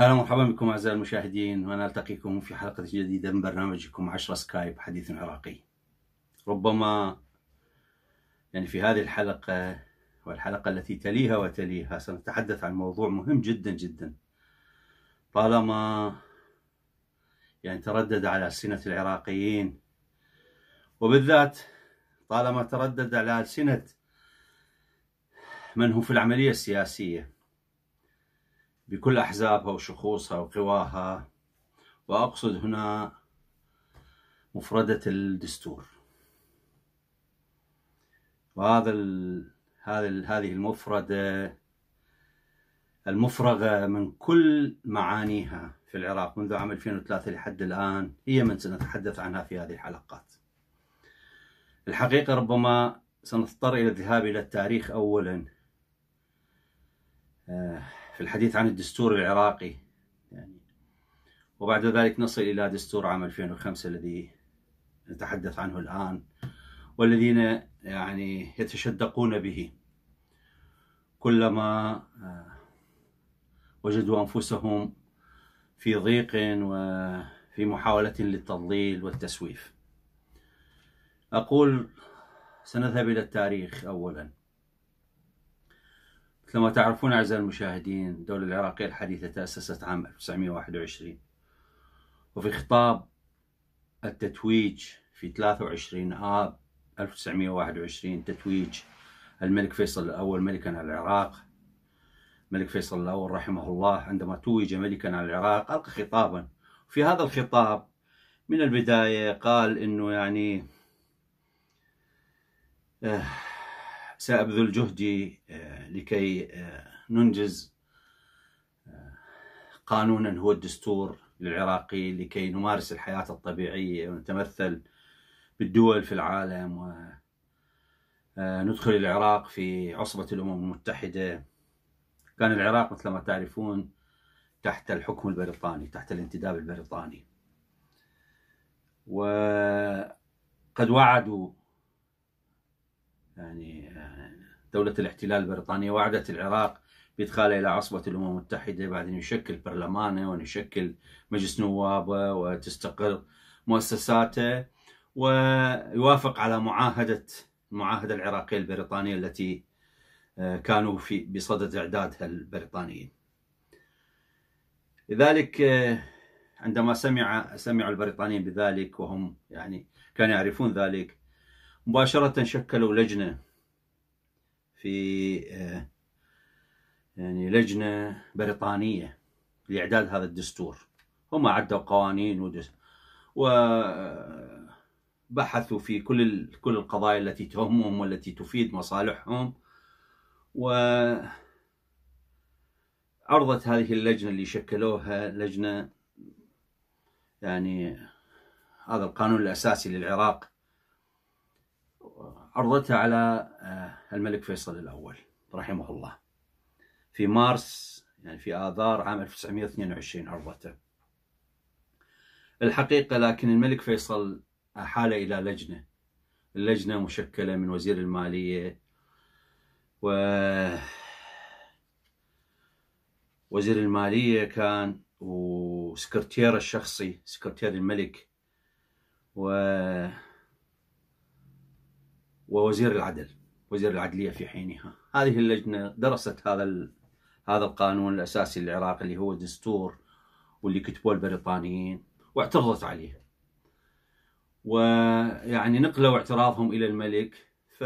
اهلا ومرحبا بكم اعزائي المشاهدين وانا التقيكم في حلقه جديده من برنامجكم 10 سكايب حديث عراقي. ربما يعني في هذه الحلقه والحلقه التي تليها وتليها سنتحدث عن موضوع مهم جدا جدا طالما يعني تردد على ألسنة العراقيين وبالذات طالما تردد على ألسنة من هو في العملية السياسية بكل أحزابها وشخوصها وقواها وأقصد هنا مفردة الدستور وهذا ال... هذه المفردة المفرغة من كل معانيها في العراق منذ عام 2003 لحد الآن هي من سنتحدث عنها في هذه الحلقات الحقيقة ربما سنضطر إلى الذهاب إلى التاريخ أولا آه، في الحديث عن الدستور العراقي يعني وبعد ذلك نصل إلى دستور عام 2005 الذي نتحدث عنه الآن والذين يعني يتشدقون به كلما آه، وجدوا أنفسهم في ضيق وفي محاولة للتضليل والتسويف أقول سنذهب إلى التاريخ أولا كما تعرفون أعزائي المشاهدين الدولة العراقية الحديثة تأسست عام 1921 وفي خطاب التتويج في 23 آب 1921 تتويج الملك فيصل الأول ملكا العراق الملك فيصل الأول رحمه الله عندما توج ملكا على العراق ألقى خطابا في هذا الخطاب من البداية قال أنه يعني آه، سأبذل جهدي آه، لكي آه، ننجز قانونا هو الدستور للعراقي لكي نمارس الحياة الطبيعية ونتمثل بالدول في العالم وندخل العراق في عصبة الأمم المتحدة كان العراق مثل ما تعرفون تحت الحكم البريطاني تحت الانتداب البريطاني وقد وعدوا يعني دولة الاحتلال البريطانية وعدت العراق بإدخاله إلى عصبة الأمم المتحدة بعد أن يشكل برلمانه يشكل مجلس نوابه وتستقر مؤسساته ويوافق على معاهدة المعاهدة العراقية البريطانية التي آه، كانوا في بصدد إعدادها البريطانيين لذلك آه، عندما سمع سمع البريطانيين بذلك وهم يعني كانوا يعرفون ذلك مباشرة شكلوا لجنة في آه، يعني لجنة بريطانية لإعداد هذا الدستور هم عدوا قوانين و وبحثوا في كل كل القضايا التي تهمهم والتي تفيد مصالحهم و عرضت هذه اللجنة اللي شكلوها لجنة يعني هذا القانون الأساسي للعراق عرضتها على آه، الملك فيصل الأول رحمه الله في مارس يعني في آذار عام 1922 عرضته الحقيقة لكن الملك فيصل أحال إلى لجنة اللجنة مشكلة من وزير المالية و وزير المالية كان وسكرتيره الشخصي سكرتير الملك و ووزير العدل وزير العدلية في حينها هذه اللجنة درست هذا ال... هذا القانون الأساسي للعراق اللي هو الدستور واللي كتبوه البريطانيين واعترضت عليه ويعني نقلوا اعتراضهم إلى الملك ف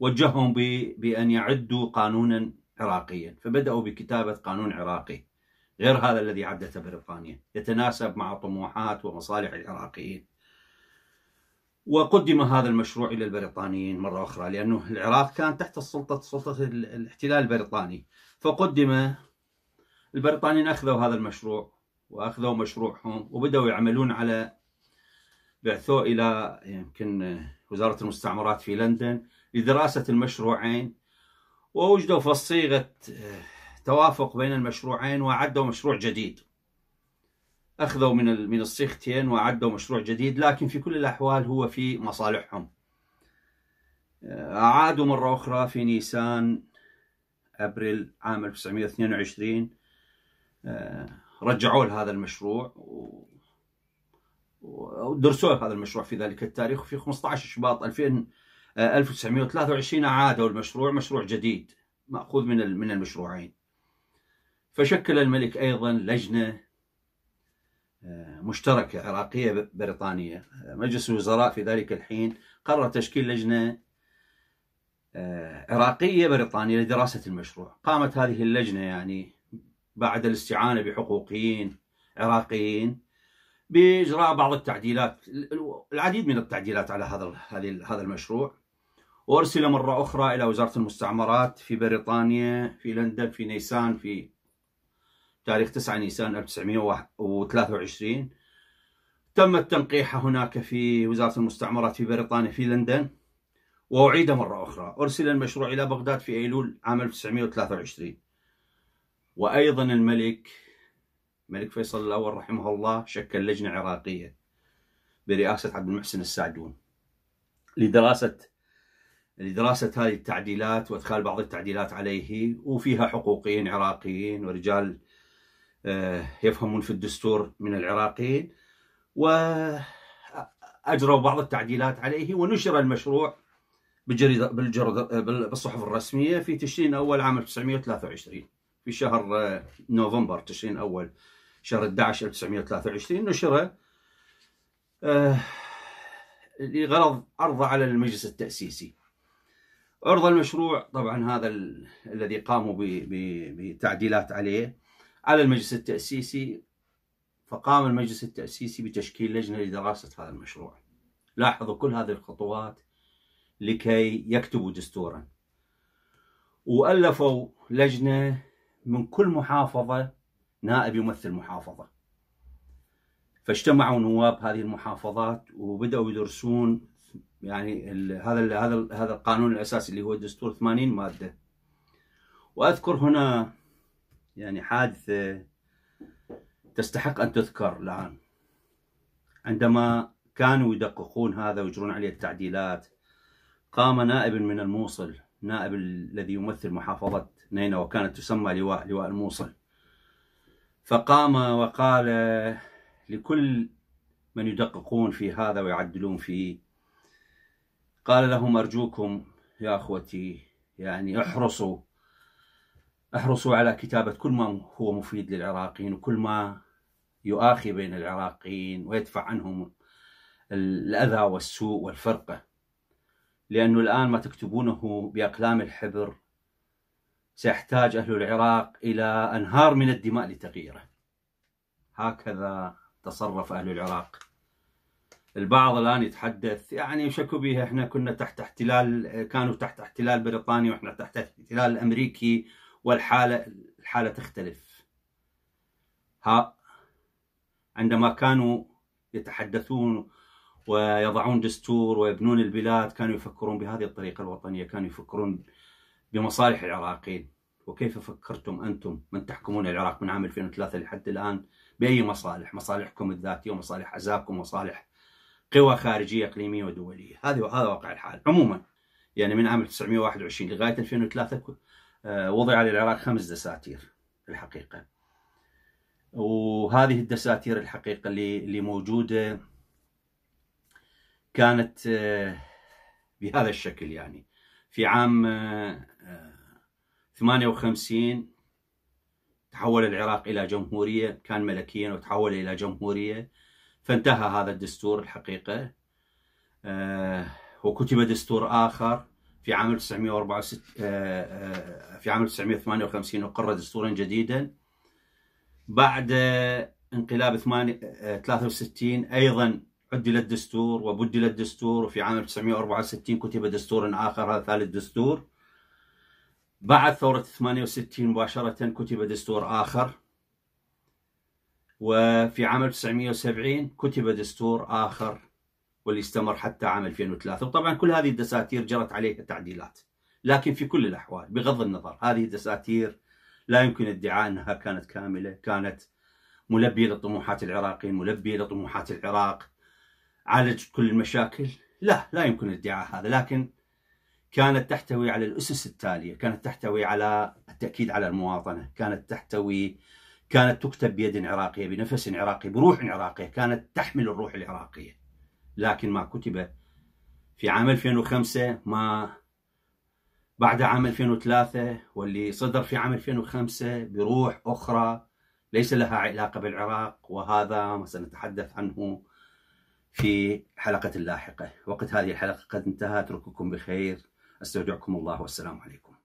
وجههم بأن يعدوا قانونا عراقيا فبدأوا بكتابة قانون عراقي غير هذا الذي عدته بريطانيا يتناسب مع طموحات ومصالح العراقيين وقدم هذا المشروع إلى البريطانيين مرة أخرى لأنه العراق كان تحت السلطة سلطة الاحتلال البريطاني فقدم البريطانيين أخذوا هذا المشروع وأخذوا مشروعهم وبدأوا يعملون على بعثوه إلى يمكن وزارة المستعمرات في لندن لدراسة المشروعين ووجدوا في صيغة آه، توافق بين المشروعين وأعدوا مشروع جديد أخذوا من من الصيغتين وأعدوا مشروع جديد لكن في كل الأحوال هو في مصالحهم آه، أعادوا مرة أخرى في نيسان أبريل عام 1922 آه، رجعوا لهذا المشروع ودرسوا هذا المشروع في ذلك التاريخ وفي 15 شباط 2000 1923 عادوا المشروع مشروع جديد ماخوذ من من المشروعين فشكل الملك ايضا لجنه آه، مشتركه عراقيه بريطانيه آه، مجلس الوزراء في ذلك الحين قرر تشكيل لجنه آه، عراقيه بريطانيه لدراسه المشروع قامت هذه اللجنه يعني بعد الاستعانه بحقوقيين عراقيين باجراء بعض التعديلات العديد من التعديلات على هذا هذا المشروع وارسل مره اخرى الى وزاره المستعمرات في بريطانيا في لندن في نيسان في تاريخ 9 نيسان 1923 تم التنقيح هناك في وزاره المستعمرات في بريطانيا في لندن واعيد مره اخرى ارسل المشروع الى بغداد في ايلول عام 1923 وايضا الملك الملك فيصل الأول رحمه الله شكل لجنة عراقية برئاسة عبد المحسن السعدون لدراسة لدراسة هذه التعديلات وإدخال بعض التعديلات عليه وفيها حقوقيين عراقيين ورجال آه، يفهمون في الدستور من العراقيين وأجروا بعض التعديلات عليه ونشر المشروع بالجريدة بالجرد بالصحف الرسمية في تشرين أول عام 1923 في شهر آه، نوفمبر تشرين أول شهر 11 1923 نشر لغرض عرضه على المجلس التأسيسي عرض المشروع طبعا هذا ال... الذي قاموا ب... ب... بتعديلات عليه على المجلس التأسيسي فقام المجلس التأسيسي بتشكيل لجنة لدراسة هذا المشروع لاحظوا كل هذه الخطوات لكي يكتبوا دستورا وألفوا لجنة من كل محافظة نائب يمثل محافظة فاجتمعوا نواب هذه المحافظات وبدأوا يدرسون يعني هذا هذا هذا القانون الأساسي اللي هو الدستور 80 مادة وأذكر هنا يعني حادثة تستحق أن تذكر الآن عندما كانوا يدققون هذا ويجرون عليه التعديلات قام نائب من الموصل نائب الذي يمثل محافظة نينوى وكانت تسمى لواء لواء الموصل فقام وقال لكل من يدققون في هذا ويعدلون فيه قال لهم أرجوكم يا أخوتي يعني احرصوا احرصوا على كتابة كل ما هو مفيد للعراقيين وكل ما يؤاخي بين العراقيين ويدفع عنهم الأذى والسوء والفرقة لأنه الآن ما تكتبونه بأقلام الحبر سيحتاج أهل العراق إلى أنهار من الدماء لتغييره هكذا تصرف أهل العراق البعض الآن يتحدث يعني شكوا بها احنا كنا تحت احتلال كانوا تحت احتلال بريطاني واحنا تحت احتلال أمريكي والحالة الحالة تختلف ها عندما كانوا يتحدثون ويضعون دستور ويبنون البلاد كانوا يفكرون بهذه الطريقة الوطنية كانوا يفكرون بمصالح العراقيين وكيف فكرتم أنتم من تحكمون العراق من عام 2003 لحد الآن بأي مصالح مصالحكم الذاتية ومصالح أحزابكم ومصالح قوى خارجية إقليمية ودولية هذا هذا واقع الحال عموما يعني من عام 1921 لغاية 2003 آه، وضع للعراق خمس دساتير الحقيقة وهذه الدساتير الحقيقة اللي, اللي موجودة كانت آه، بهذا الشكل يعني في عام آه، 58 تحول العراق إلى جمهورية كان ملكيا وتحول إلى جمهورية فانتهى هذا الدستور الحقيقة آه، وكتب دستور آخر في عام 1964 آه، آه، في عام 1958 وقر دستورا جديدا بعد انقلاب 63 ايضا عدل الدستور وبدل الدستور وفي عام 1964 كتب دستور اخر هذا ثالث دستور بعد ثورة 68 مباشرة كتب دستور آخر وفي عام 1970 كتب دستور آخر واللي استمر حتى عام 2003 وطبعا كل هذه الدساتير جرت عليها تعديلات لكن في كل الأحوال بغض النظر هذه الدساتير لا يمكن ادعاء أنها كانت كاملة كانت ملبية لطموحات العراقيين ملبية لطموحات العراق عالجت كل المشاكل لا لا يمكن ادعاء هذا لكن كانت تحتوي على الأسس التالية كانت تحتوي على التأكيد على المواطنة كانت تحتوي كانت تكتب بيد عراقية بنفس عراقي بروح عراقية كانت تحمل الروح العراقية لكن ما كتب في عام 2005 ما بعد عام 2003 واللي صدر في عام 2005 بروح أخرى ليس لها علاقة بالعراق وهذا ما سنتحدث عنه في حلقة لاحقة وقت هذه الحلقة قد انتهى أترككم بخير استودعكم الله والسلام عليكم.